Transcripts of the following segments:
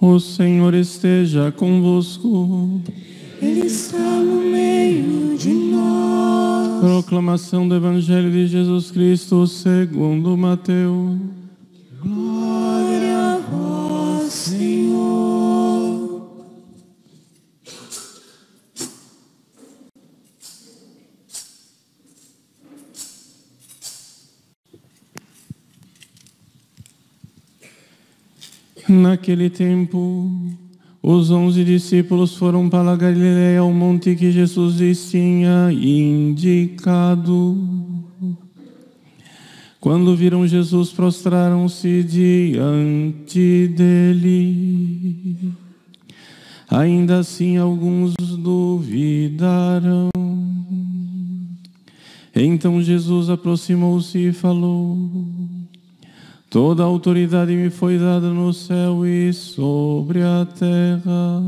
O Senhor esteja convosco. Ele está no meio de nós. Proclamação do Evangelho de Jesus Cristo segundo Mateus. Glória a vós, Senhor. Naquele tempo, os onze discípulos foram para Galiléia, ao monte que Jesus lhes tinha indicado. Quando viram Jesus, prostraram-se diante dele. Ainda assim, alguns duvidaram. Então Jesus aproximou-se e falou. Toda a autoridade me foi dada no céu e sobre a terra.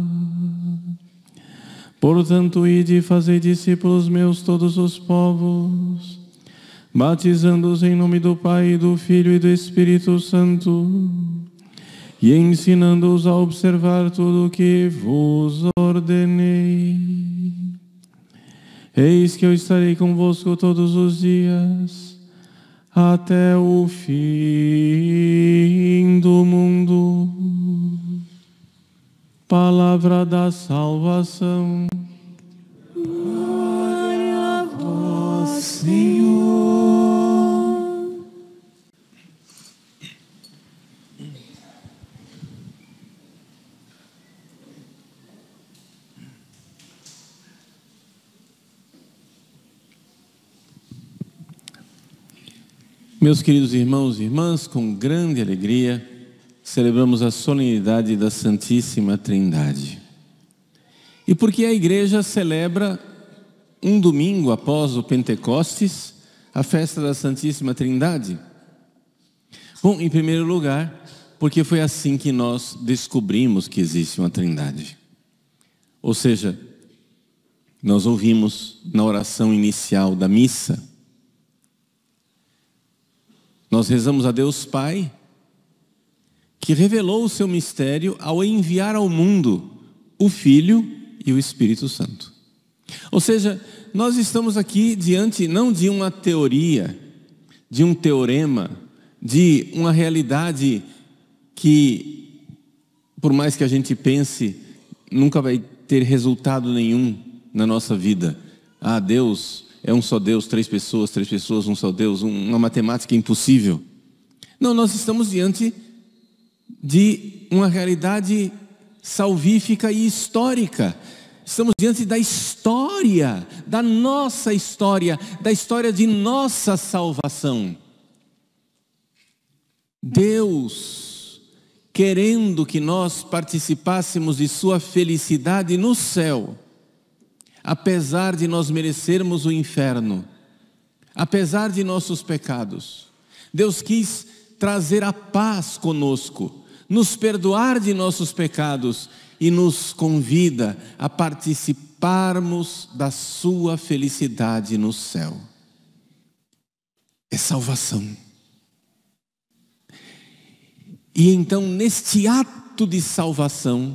Portanto, ide e fazei discípulos meus todos os povos, batizando-os em nome do Pai, do Filho e do Espírito Santo, e ensinando-os a observar tudo o que vos ordenei. Eis que eu estarei convosco todos os dias até o fim do mundo. Palavra da salvação. Glória a vós, Senhor. Meus queridos irmãos e irmãs, com grande alegria celebramos a solenidade da Santíssima Trindade. E porque a igreja celebra um domingo após o Pentecostes a festa da Santíssima Trindade? Bom, em primeiro lugar, porque foi assim que nós descobrimos que existe uma Trindade. Ou seja, nós ouvimos na oração inicial da missa nós rezamos a Deus Pai, que revelou o seu mistério ao enviar ao mundo o Filho e o Espírito Santo. Ou seja, nós estamos aqui diante não de uma teoria, de um teorema, de uma realidade que, por mais que a gente pense, nunca vai ter resultado nenhum na nossa vida. Ah, Deus é um só Deus, três pessoas, três pessoas, um só Deus, uma matemática impossível. Não, nós estamos diante de uma realidade salvífica e histórica. Estamos diante da história, da nossa história, da história de nossa salvação. Deus, querendo que nós participássemos de Sua felicidade no céu, apesar de nós merecermos o inferno, apesar de nossos pecados. Deus quis trazer a paz conosco, nos perdoar de nossos pecados e nos convida a participarmos da sua felicidade no céu. É salvação. E então, neste ato de salvação,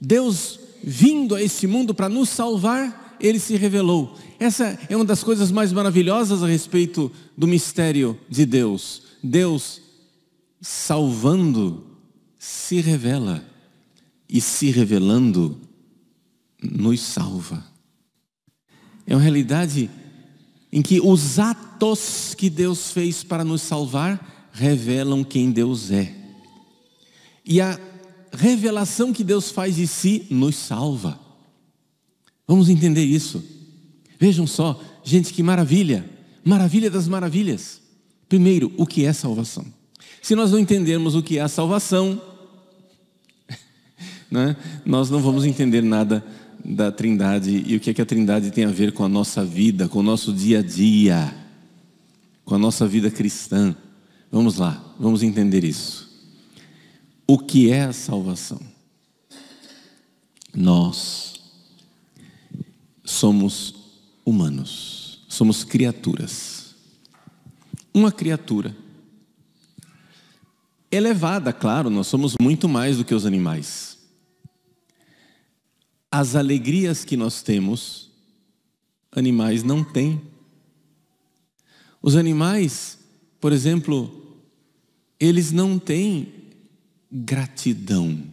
Deus vindo a este mundo para nos salvar, ele se revelou. Essa é uma das coisas mais maravilhosas a respeito do mistério de Deus. Deus, salvando, se revela. E se revelando, nos salva. É uma realidade em que os atos que Deus fez para nos salvar revelam quem Deus é. E a revelação que Deus faz de si nos salva. Vamos entender isso. Vejam só, gente, que maravilha! Maravilha das maravilhas. Primeiro, o que é salvação? Se nós não entendermos o que é a salvação, né, nós não vamos entender nada da Trindade e o que é que a Trindade tem a ver com a nossa vida, com o nosso dia a dia, com a nossa vida cristã. Vamos lá, vamos entender isso. O que é a salvação? Nós somos humanos, somos criaturas. Uma criatura. Elevada, claro, nós somos muito mais do que os animais. As alegrias que nós temos, animais não têm. Os animais, por exemplo, eles não têm gratidão.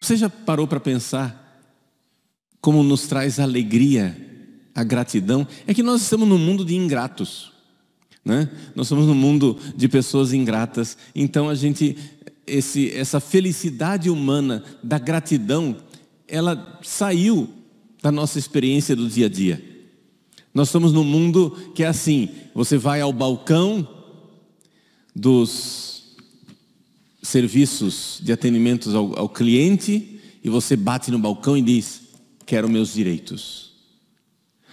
Você já parou para pensar como nos traz alegria a gratidão, é que nós estamos num mundo de ingratos. Né? Nós estamos num mundo de pessoas ingratas. Então a gente, esse, essa felicidade humana da gratidão, ela saiu da nossa experiência do dia a dia. Nós estamos num mundo que é assim: você vai ao balcão dos serviços de atendimentos ao, ao cliente e você bate no balcão e diz: quero meus direitos.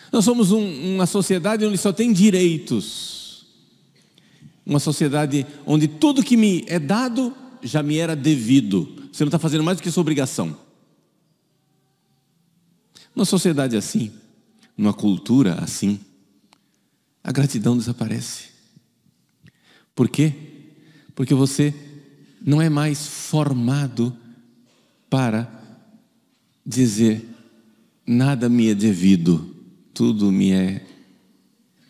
Nós somos um, uma sociedade onde só tem direitos. Uma sociedade onde tudo que me é dado já me era devido. Você não está fazendo mais do que sua obrigação. Numa sociedade assim, numa cultura assim, a gratidão desaparece. Por quê? Porque você não é mais formado para dizer Nada me é devido, tudo me é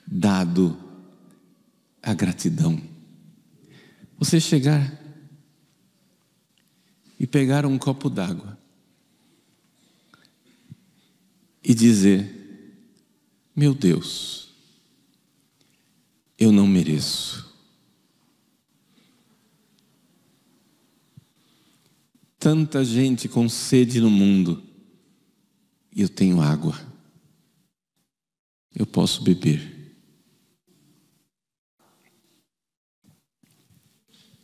dado a gratidão. Você chegar e pegar um copo d'água e dizer: Meu Deus, eu não mereço. Tanta gente com sede no mundo e eu tenho água. Eu posso beber.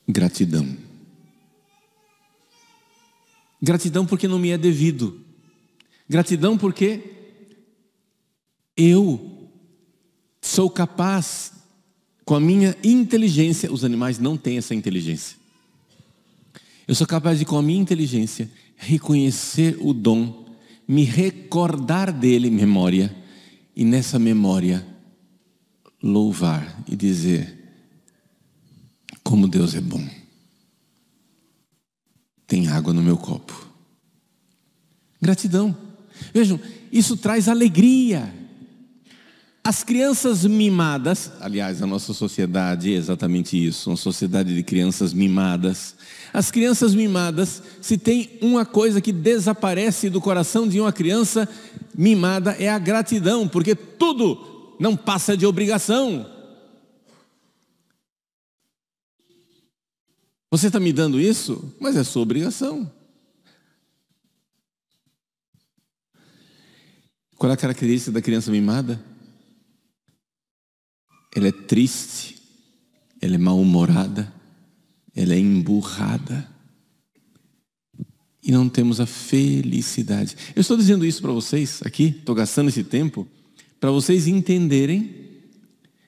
Gratidão. Gratidão porque não me é devido. Gratidão porque eu sou capaz, com a minha inteligência, os animais não têm essa inteligência. Eu sou capaz de, com a minha inteligência, reconhecer o dom me recordar dele em memória e nessa memória louvar e dizer como Deus é bom. Tem água no meu copo. Gratidão. Vejam, isso traz alegria. As crianças mimadas, aliás, a nossa sociedade é exatamente isso, uma sociedade de crianças mimadas. As crianças mimadas, se tem uma coisa que desaparece do coração de uma criança mimada é a gratidão, porque tudo não passa de obrigação. Você está me dando isso? Mas é sua obrigação. Qual é a característica da criança mimada? ela é triste, ela é mal-humorada, ela é emburrada. E não temos a felicidade. Eu estou dizendo isso para vocês aqui, estou gastando esse tempo, para vocês entenderem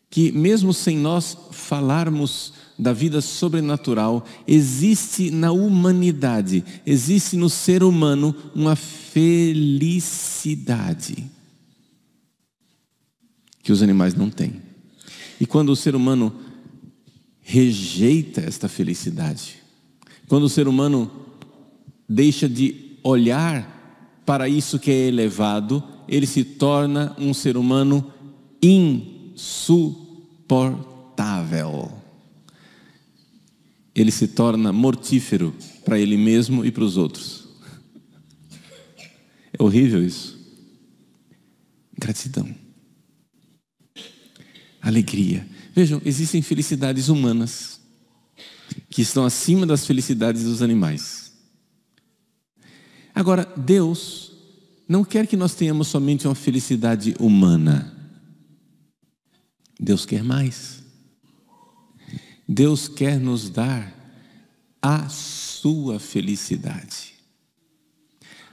que, mesmo sem nós falarmos da vida sobrenatural, existe na humanidade, existe no ser humano uma felicidade que os animais não têm. E quando o ser humano rejeita esta felicidade, quando o ser humano deixa de olhar para isso que é elevado, ele se torna um ser humano insuportável. Ele se torna mortífero para ele mesmo e para os outros. É horrível isso. Gratidão alegria. Vejam, existem felicidades humanas que estão acima das felicidades dos animais. Agora, Deus não quer que nós tenhamos somente uma felicidade humana. Deus quer mais. Deus quer nos dar a sua felicidade.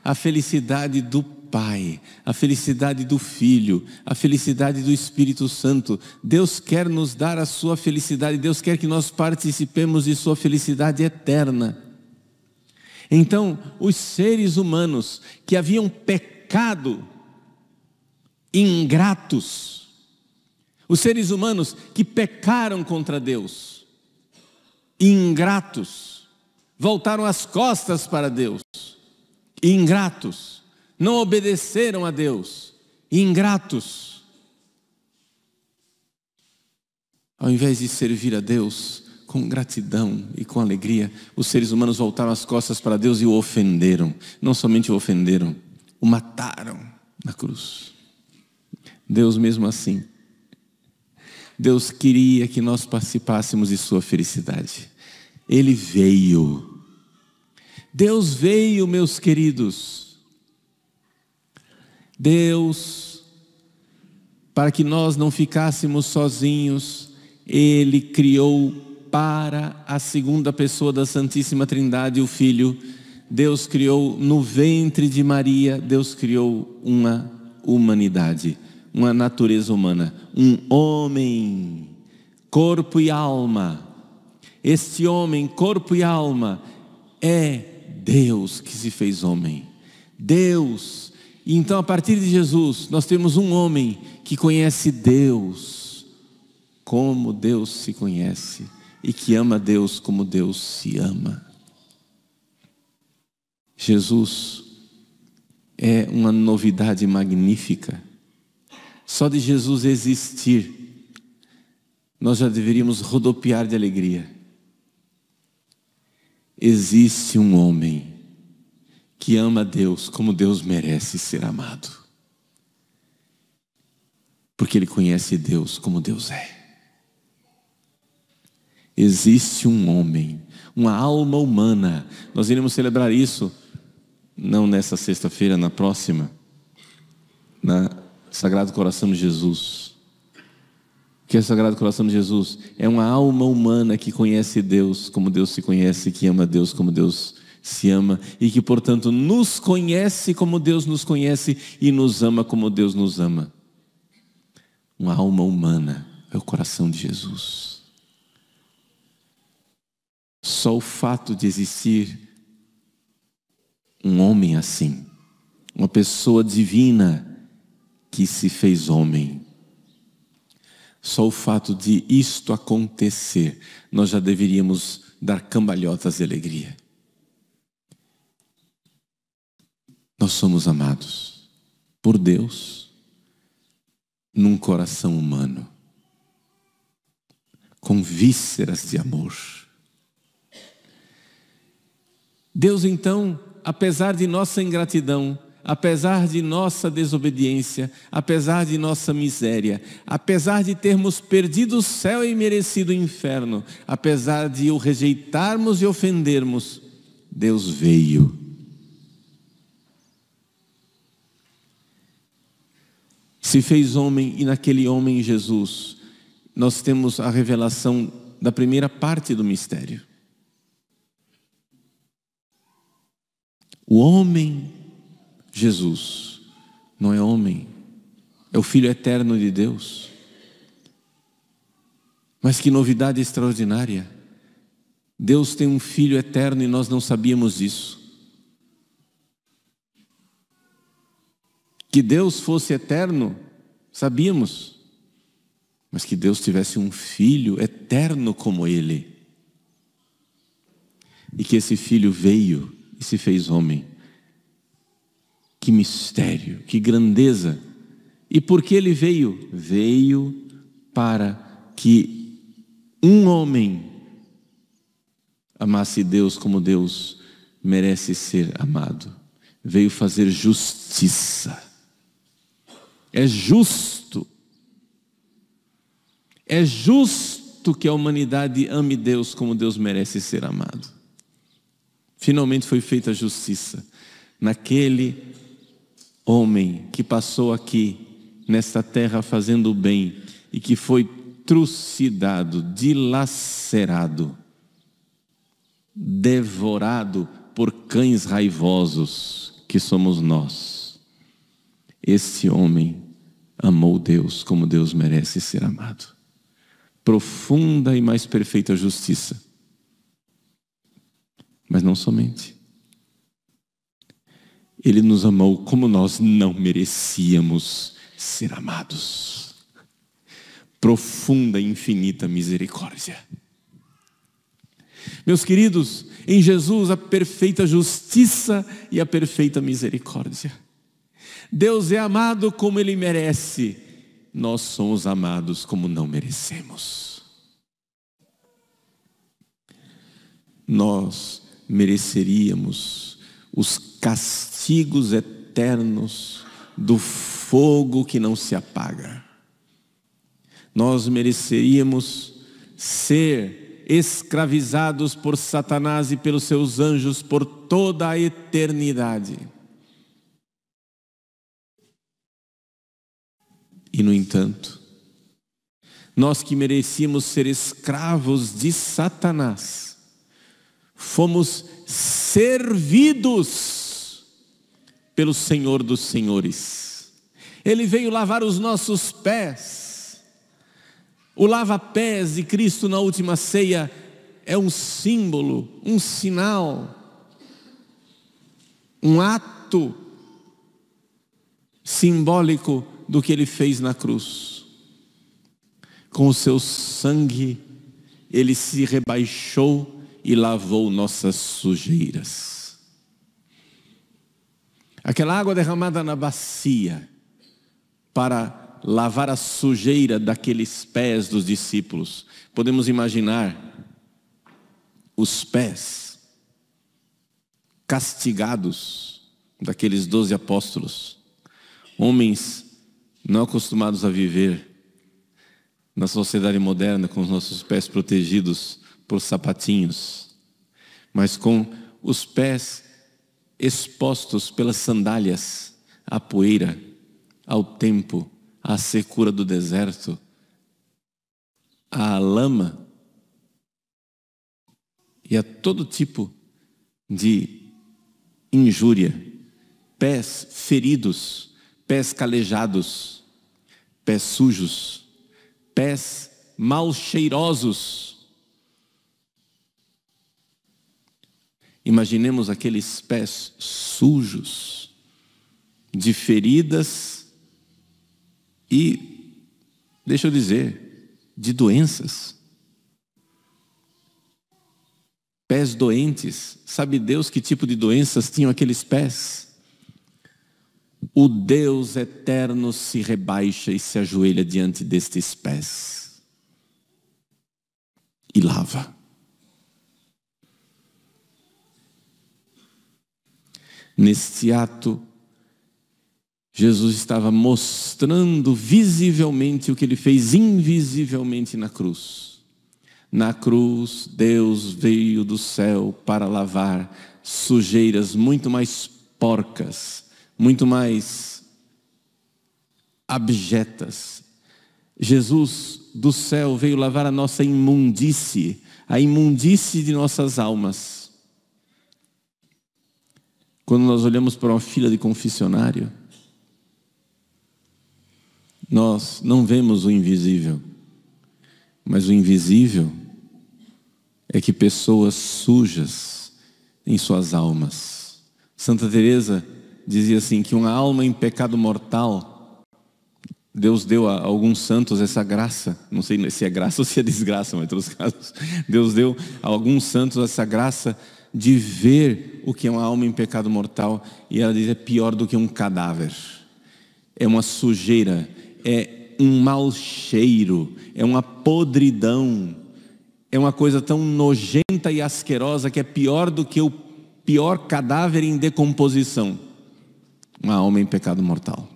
A felicidade do Pai, a felicidade do Filho, a felicidade do Espírito Santo. Deus quer nos dar a sua felicidade, Deus quer que nós participemos de sua felicidade eterna. Então, os seres humanos que haviam pecado, ingratos, os seres humanos que pecaram contra Deus, ingratos, voltaram as costas para Deus, ingratos não obedeceram a Deus, ingratos. Ao invés de servir a Deus com gratidão e com alegria, os seres humanos voltaram as costas para Deus e o ofenderam. Não somente o ofenderam, o mataram na cruz. Deus, mesmo assim, Deus queria que nós participássemos de Sua felicidade. Ele veio. Deus veio, meus queridos Deus, para que nós não ficássemos sozinhos, Ele criou para a segunda pessoa da Santíssima Trindade, o Filho. Deus criou no ventre de Maria, Deus criou uma humanidade, uma natureza humana, um homem, corpo e alma. Este homem, corpo e alma, é Deus que se fez homem. Deus e então, a partir de Jesus, nós temos um homem que conhece Deus, como Deus se conhece, e que ama Deus como Deus se ama. Jesus é uma novidade magnífica. Só de Jesus existir, nós já deveríamos rodopiar de alegria. Existe um homem que ama Deus como Deus merece ser amado. Porque ele conhece Deus como Deus é. Existe um homem, uma alma humana. Nós iremos celebrar isso, não nessa sexta-feira, na próxima, na Sagrado Coração de Jesus. que é Sagrado Coração de Jesus? É uma alma humana que conhece Deus como Deus se conhece, que ama Deus como Deus se ama e que, portanto, nos conhece como Deus nos conhece e nos ama como Deus nos ama. Uma alma humana é o coração de Jesus. Só o fato de existir um homem assim, uma pessoa divina que se fez homem. Só o fato de isto acontecer, nós já deveríamos dar cambalhotas de alegria. Nós somos amados por Deus num coração humano, com vísceras de amor. Deus, então, apesar de nossa ingratidão, apesar de nossa desobediência, apesar de nossa miséria, apesar de termos perdido o céu e merecido o inferno, apesar de o rejeitarmos e ofendermos, Deus veio se fez homem e naquele homem Jesus, nós temos a revelação da primeira parte do mistério. O homem Jesus não é homem, é o Filho eterno de Deus. Mas que novidade extraordinária! Deus tem um Filho eterno e nós não sabíamos isso. Que Deus fosse eterno, sabíamos, mas que Deus tivesse um filho eterno como ele. E que esse filho veio e se fez homem. Que mistério, que grandeza. E por que ele veio? Veio para que um homem amasse Deus como Deus merece ser amado. Veio fazer justiça é justo. É justo que a humanidade ame Deus como Deus merece ser amado. Finalmente foi feita a justiça naquele homem que passou aqui, nesta terra, fazendo o bem e que foi trucidado, dilacerado, devorado por cães raivosos que somos nós. Esse homem amou Deus como Deus merece ser amado. Profunda e mais perfeita justiça. Mas não somente. Ele nos amou como nós não merecíamos ser amados. Profunda e infinita misericórdia. Meus queridos, em Jesus a perfeita justiça e a perfeita misericórdia. Deus é amado como ele merece, nós somos amados como não merecemos. Nós mereceríamos os castigos eternos do fogo que não se apaga. Nós mereceríamos ser escravizados por Satanás e pelos seus anjos por toda a eternidade. E no entanto, nós que merecíamos ser escravos de Satanás, fomos servidos pelo Senhor dos Senhores. Ele veio lavar os nossos pés. O lava-pés de Cristo na última ceia é um símbolo, um sinal, um ato simbólico do que ele fez na cruz. Com o seu sangue, ele se rebaixou e lavou nossas sujeiras. Aquela água derramada na bacia para lavar a sujeira daqueles pés dos discípulos. Podemos imaginar os pés castigados daqueles doze apóstolos, homens não acostumados a viver na sociedade moderna com os nossos pés protegidos por sapatinhos, mas com os pés expostos pelas sandálias à poeira, ao tempo, à secura do deserto, à lama e a todo tipo de injúria, pés feridos pés calejados, pés sujos, pés mal cheirosos. Imaginemos aqueles pés sujos, de feridas e, deixa eu dizer, de doenças. Pés doentes, sabe Deus que tipo de doenças tinham aqueles pés? o Deus eterno se rebaixa e se ajoelha diante destes pés e lava. Neste ato, Jesus estava mostrando visivelmente o que ele fez invisivelmente na cruz. Na cruz, Deus veio do céu para lavar sujeiras muito mais porcas muito mais abjetas. Jesus do céu veio lavar a nossa imundície, a imundície de nossas almas. Quando nós olhamos para uma fila de confessionário, nós não vemos o invisível, mas o invisível é que pessoas sujas em suas almas. Santa Teresa dizia assim: que uma alma em pecado mortal, Deus deu a alguns santos essa graça, não sei se é graça ou se é desgraça, mas em todos os casos, Deus deu a alguns santos essa graça de ver o que é uma alma em pecado mortal, e ela diz: é pior do que um cadáver, é uma sujeira, é um mau cheiro, é uma podridão, é uma coisa tão nojenta e asquerosa que é pior do que o pior cadáver em decomposição uma alma em pecado mortal.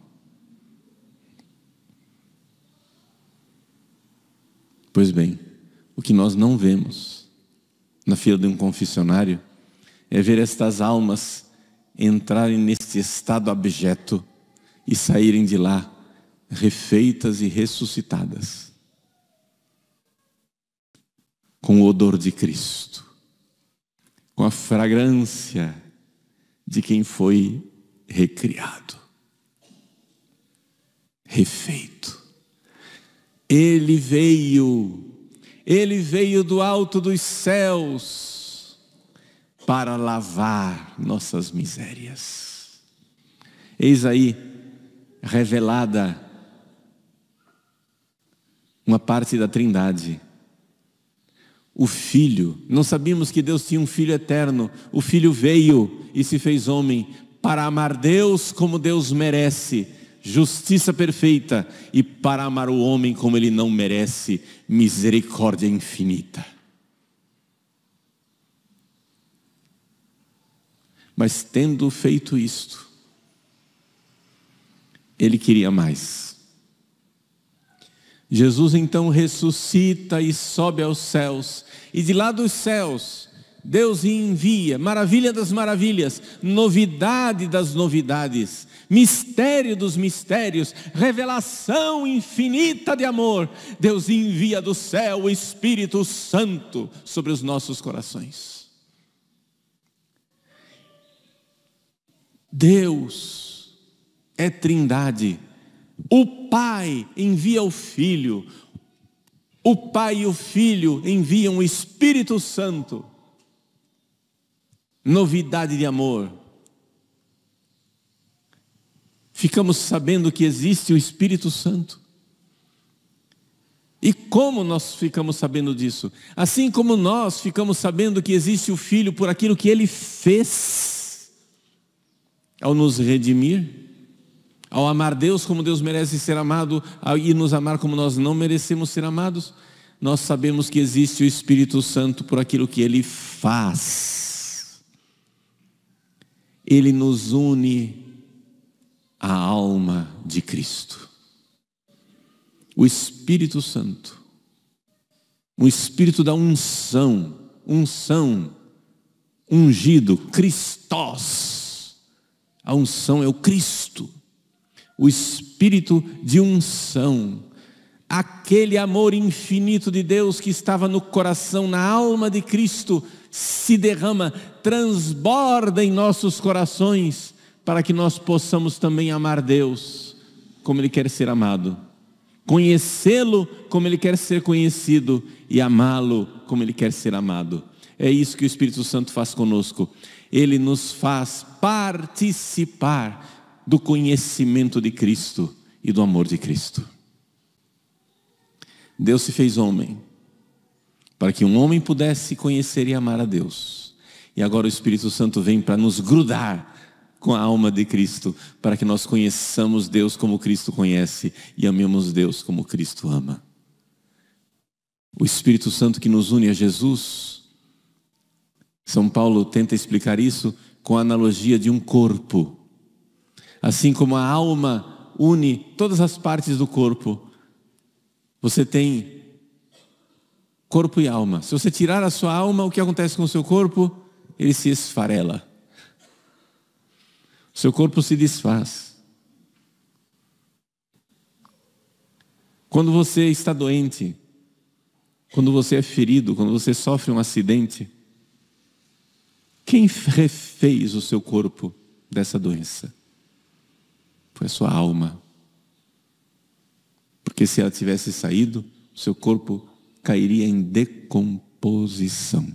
Pois bem, o que nós não vemos na fila de um confessionário é ver estas almas entrarem neste estado abjeto e saírem de lá refeitas e ressuscitadas com o odor de Cristo, com a fragrância de quem foi recriado, refeito. Ele veio, ele veio do alto dos céus para lavar nossas misérias. Eis aí revelada uma parte da Trindade. O Filho, não sabíamos que Deus tinha um Filho eterno, o Filho veio e se fez homem para amar Deus como Deus merece, justiça perfeita, e para amar o homem como ele não merece, misericórdia infinita. Mas tendo feito isto, ele queria mais. Jesus então ressuscita e sobe aos céus, e de lá dos céus, Deus envia, maravilha das maravilhas, novidade das novidades, mistério dos mistérios, revelação infinita de amor. Deus envia do céu o Espírito Santo sobre os nossos corações. Deus é Trindade. O Pai envia o Filho. O Pai e o Filho enviam o Espírito Santo novidade de amor. Ficamos sabendo que existe o Espírito Santo. E como nós ficamos sabendo disso? Assim como nós ficamos sabendo que existe o Filho por aquilo que ele fez ao nos redimir ao amar Deus como Deus merece ser amado e nos amar como nós não merecemos ser amados, nós sabemos que existe o Espírito Santo por aquilo que ele faz ele nos une à alma de Cristo. O Espírito Santo, o Espírito da unção, unção, ungido, Cristós. A unção é o Cristo, o Espírito de unção, aquele amor infinito de Deus que estava no coração, na alma de Cristo se derrama, transborda em nossos corações, para que nós possamos também amar Deus como Ele quer ser amado, conhecê-lo como Ele quer ser conhecido e amá-lo como Ele quer ser amado. É isso que o Espírito Santo faz conosco. Ele nos faz participar do conhecimento de Cristo e do amor de Cristo. Deus se fez homem para que um homem pudesse conhecer e amar a Deus. E agora o Espírito Santo vem para nos grudar com a alma de Cristo, para que nós conheçamos Deus como Cristo conhece e amemos Deus como Cristo ama. O Espírito Santo que nos une a Jesus. São Paulo tenta explicar isso com a analogia de um corpo. Assim como a alma une todas as partes do corpo, você tem corpo e alma. Se você tirar a sua alma, o que acontece com o seu corpo? Ele se esfarela. O seu corpo se desfaz. Quando você está doente, quando você é ferido, quando você sofre um acidente, quem refez o seu corpo dessa doença? Foi a sua alma. Porque se ela tivesse saído, o seu corpo cairia em decomposição.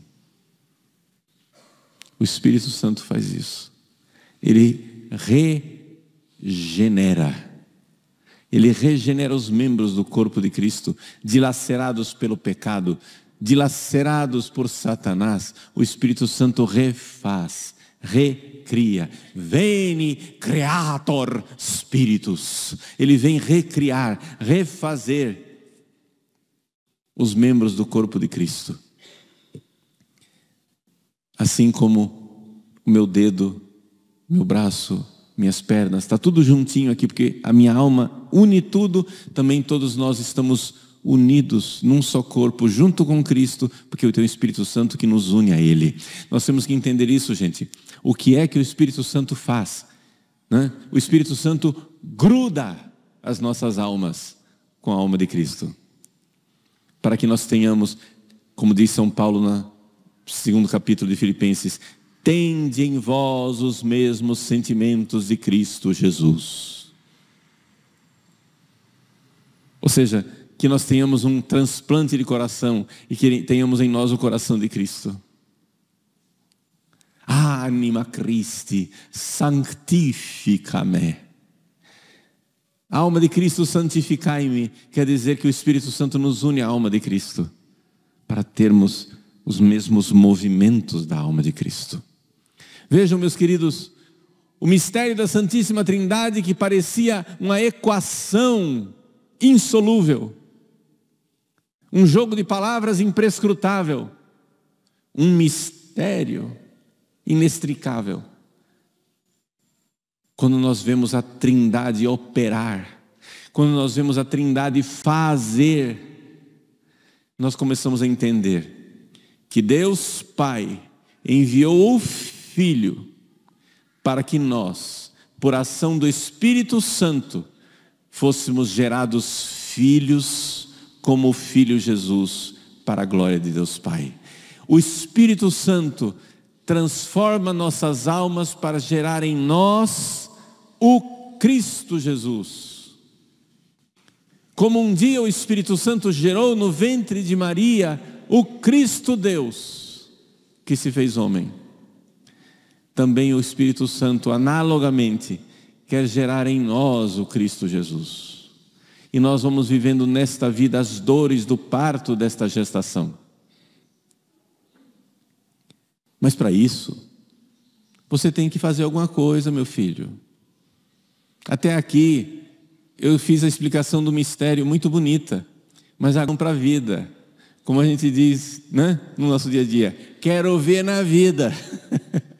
O Espírito Santo faz isso. Ele regenera. Ele regenera os membros do corpo de Cristo, dilacerados pelo pecado, dilacerados por Satanás. O Espírito Santo refaz, recria. Veni creator spiritus. Ele vem recriar, refazer os membros do corpo de Cristo. Assim como o meu dedo, meu braço, minhas pernas, está tudo juntinho aqui, porque a minha alma une tudo, também todos nós estamos unidos num só corpo, junto com Cristo, porque o teu Espírito Santo que nos une a Ele. Nós temos que entender isso, gente. O que é que o Espírito Santo faz? Né? O Espírito Santo gruda as nossas almas com a alma de Cristo para que nós tenhamos, como diz São Paulo no segundo capítulo de Filipenses, tende em vós os mesmos sentimentos de Cristo Jesus. Ou seja, que nós tenhamos um transplante de coração e que tenhamos em nós o coração de Cristo. Anima Christi, sanctifica-me. A alma de Cristo, santificai-me, quer dizer que o Espírito Santo nos une à alma de Cristo, para termos os mesmos movimentos da alma de Cristo. Vejam, meus queridos, o mistério da Santíssima Trindade que parecia uma equação insolúvel, um jogo de palavras imprescrutável, um mistério inextricável quando nós vemos a Trindade operar, quando nós vemos a Trindade fazer, nós começamos a entender que Deus Pai enviou o Filho para que nós, por ação do Espírito Santo, fôssemos gerados filhos como o Filho Jesus, para a glória de Deus Pai. O Espírito Santo transforma nossas almas para gerar em nós o Cristo Jesus. Como um dia o Espírito Santo gerou no ventre de Maria o Cristo Deus, que se fez homem. Também o Espírito Santo, analogamente, quer gerar em nós o Cristo Jesus. E nós vamos vivendo nesta vida as dores do parto desta gestação. Mas para isso, você tem que fazer alguma coisa, meu filho. Até aqui eu fiz a explicação do mistério muito bonita, mas agora para a vida, como a gente diz né, no nosso dia a dia, quero ver na vida.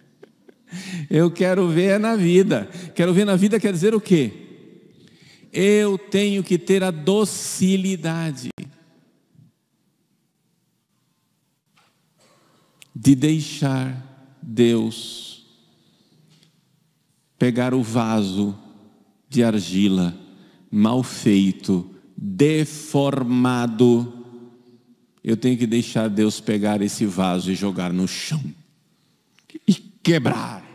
eu quero ver na vida. Quero ver na vida quer dizer o quê? Eu tenho que ter a docilidade de deixar Deus pegar o vaso de argila, mal feito, deformado. Eu tenho que deixar Deus pegar esse vaso e jogar no chão e quebrar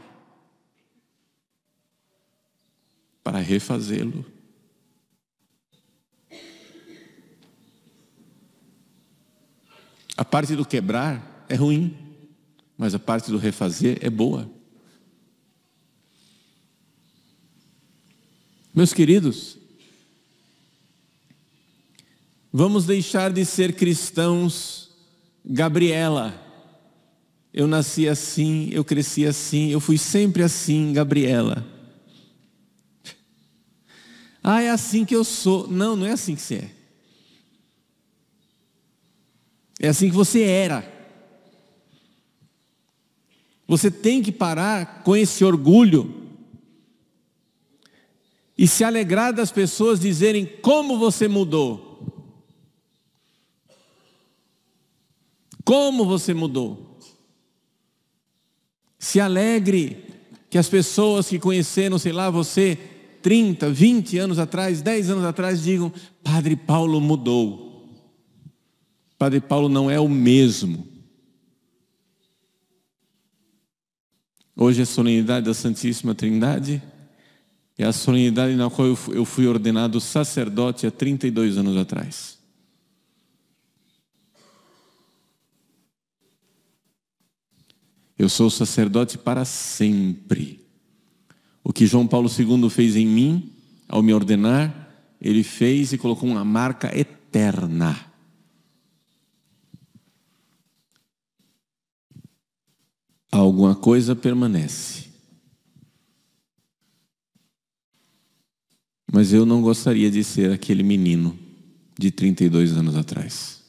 para refazê-lo. A parte do quebrar é ruim, mas a parte do refazer é boa. Meus queridos, vamos deixar de ser cristãos Gabriela. Eu nasci assim, eu cresci assim, eu fui sempre assim, Gabriela. Ah, é assim que eu sou. Não, não é assim que você é. É assim que você era. Você tem que parar com esse orgulho e se alegrar das pessoas dizerem como você mudou. Como você mudou. Se alegre que as pessoas que conheceram, sei lá, você 30, 20 anos atrás, 10 anos atrás, digam: Padre Paulo mudou. Padre Paulo não é o mesmo. Hoje é a solenidade da Santíssima Trindade. É a solenidade na qual eu fui ordenado sacerdote há 32 anos atrás. Eu sou sacerdote para sempre. O que João Paulo II fez em mim, ao me ordenar, ele fez e colocou uma marca eterna. Alguma coisa permanece. Mas eu não gostaria de ser aquele menino de 32 anos atrás.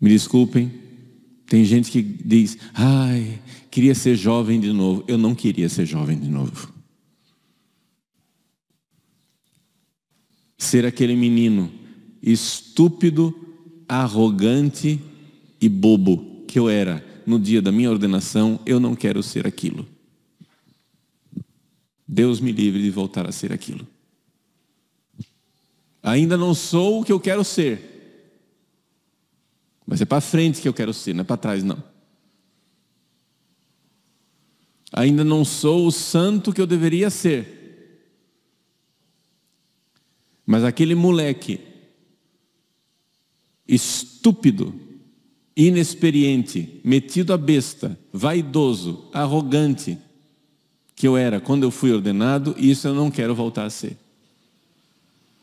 Me desculpem, tem gente que diz: ai, queria ser jovem de novo. Eu não queria ser jovem de novo. Ser aquele menino estúpido, arrogante e bobo que eu era no dia da minha ordenação, eu não quero ser aquilo. Deus me livre de voltar a ser aquilo. Ainda não sou o que eu quero ser. Mas é para frente que eu quero ser, não é para trás não. Ainda não sou o santo que eu deveria ser. Mas aquele moleque estúpido, inexperiente, metido a besta, vaidoso, arrogante, que eu era quando eu fui ordenado, e isso eu não quero voltar a ser.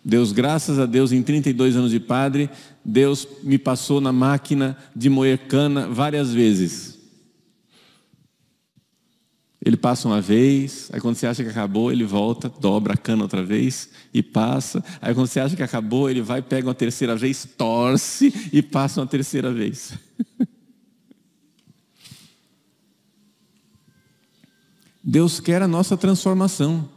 Deus, graças a Deus, em 32 anos de padre, Deus me passou na máquina de moer cana várias vezes. Ele passa uma vez, aí quando você acha que acabou, ele volta, dobra a cana outra vez e passa. Aí quando você acha que acabou, ele vai, pega uma terceira vez, torce e passa uma terceira vez. Deus quer a nossa transformação.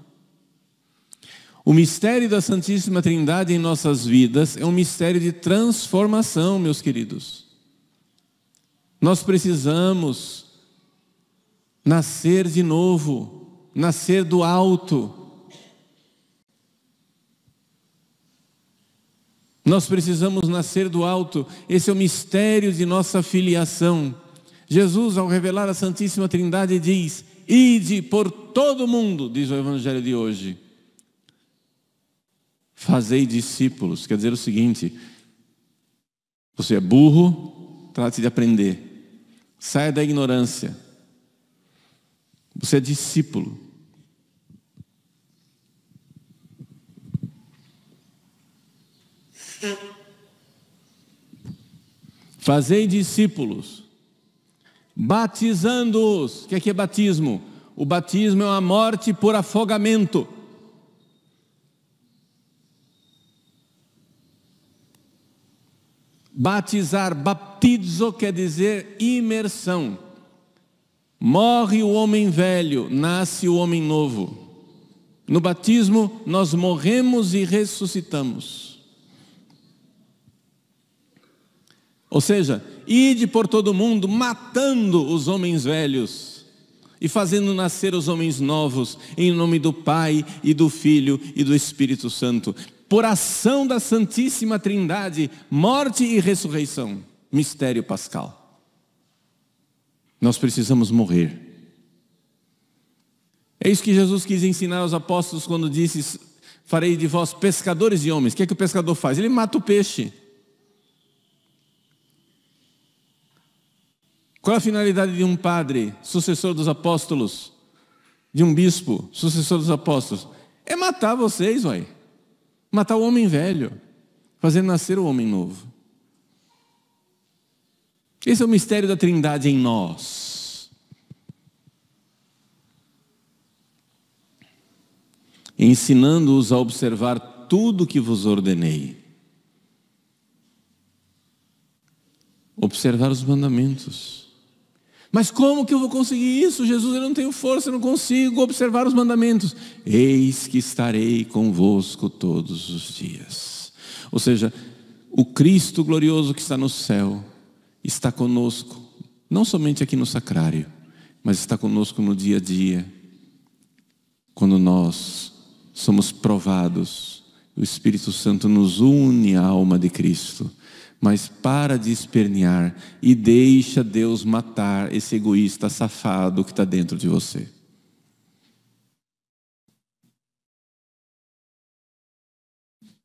O mistério da Santíssima Trindade em nossas vidas é um mistério de transformação, meus queridos. Nós precisamos nascer de novo, nascer do alto. Nós precisamos nascer do alto. Esse é o mistério de nossa filiação. Jesus, ao revelar a Santíssima Trindade, diz: Ide por todo o mundo, diz o Evangelho de hoje. Fazei discípulos, quer dizer o seguinte: você é burro, trate de aprender, saia da ignorância. Você é discípulo. Fazei discípulos batizando-os. O que é, que é batismo? O batismo é uma morte por afogamento. Batizar, baptizo quer dizer imersão. Morre o homem velho, nasce o homem novo. No batismo, nós morremos e ressuscitamos. Ou seja, ide por todo o mundo matando os homens velhos e fazendo nascer os homens novos, em nome do Pai e do Filho e do Espírito Santo, por ação da Santíssima Trindade, morte e ressurreição, mistério pascal. Nós precisamos morrer. É isso que Jesus quis ensinar aos apóstolos quando disse: Farei de vós pescadores de homens. O que é que o pescador faz? Ele mata o peixe. Qual a finalidade de um padre, sucessor dos apóstolos? De um bispo, sucessor dos apóstolos? É matar vocês, uai. Matar o homem velho. Fazer nascer o homem novo. Esse é o mistério da Trindade em nós. Ensinando-os a observar tudo o que vos ordenei. Observar os mandamentos. Mas como que eu vou conseguir isso? Jesus, eu não tenho força, eu não consigo observar os mandamentos. Eis que estarei convosco todos os dias. Ou seja, o Cristo glorioso que está no céu está conosco, não somente aqui no sacrário, mas está conosco no dia a dia, quando nós somos provados. O Espírito Santo nos une à alma de Cristo mas para de espernear e deixa Deus matar esse egoísta safado que está dentro de você.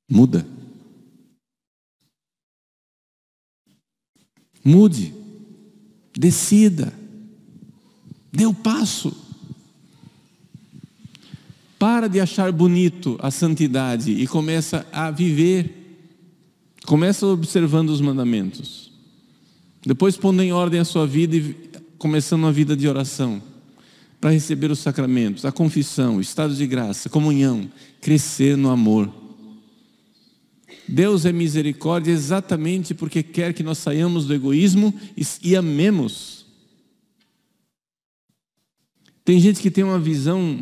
Muda. Mude. Decida. Dê o um passo. Para de achar bonito a santidade e começa a viver Começa observando os mandamentos. Depois pondo em ordem a sua vida e começando a vida de oração. Para receber os sacramentos, a confissão, o estado de graça, comunhão, crescer no amor. Deus é misericórdia exatamente porque quer que nós saiamos do egoísmo e amemos tem gente que tem uma visão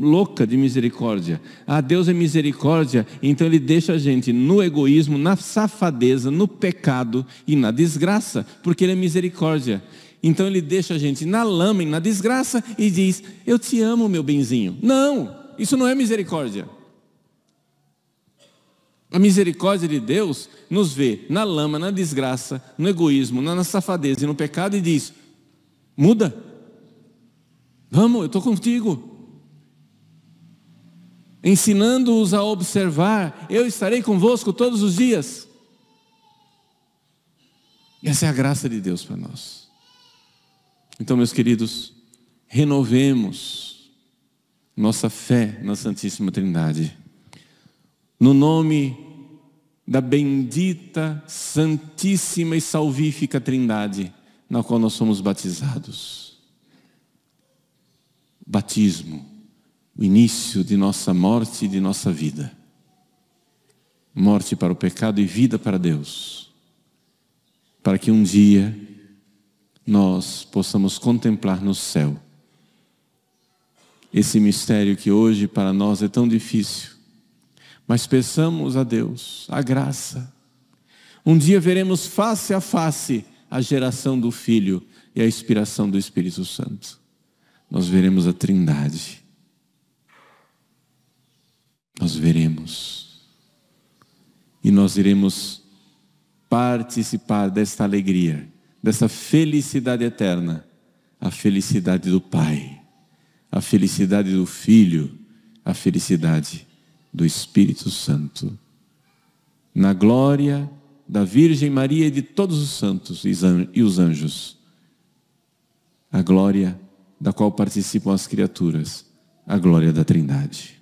louca de misericórdia. Ah, Deus é misericórdia, então Ele deixa a gente no egoísmo, na safadeza, no pecado e na desgraça, porque Ele é misericórdia. Então Ele deixa a gente na lama e na desgraça e diz: Eu te amo, meu benzinho. Não, isso não é misericórdia. A misericórdia de Deus nos vê na lama, na desgraça, no egoísmo, na safadeza e no pecado e diz: Muda. Vamos, eu estou contigo. Ensinando-os a observar, eu estarei convosco todos os dias. essa é a graça de Deus para nós. Então, meus queridos, renovemos nossa fé na Santíssima Trindade, no nome da bendita, santíssima e salvífica Trindade, na qual nós somos batizados batismo, o início de nossa morte e de nossa vida. Morte para o pecado e vida para Deus. Para que um dia nós possamos contemplar no céu esse mistério que hoje para nós é tão difícil. Mas peçamos a Deus a graça. Um dia veremos face a face a geração do Filho e a inspiração do Espírito Santo nós veremos a Trindade. Nós veremos. E nós iremos participar desta alegria, dessa felicidade eterna, a felicidade do Pai, a felicidade do Filho, a felicidade do Espírito Santo. Na glória da Virgem Maria e de todos os santos e os anjos. A glória da qual participam as criaturas, a glória da Trindade.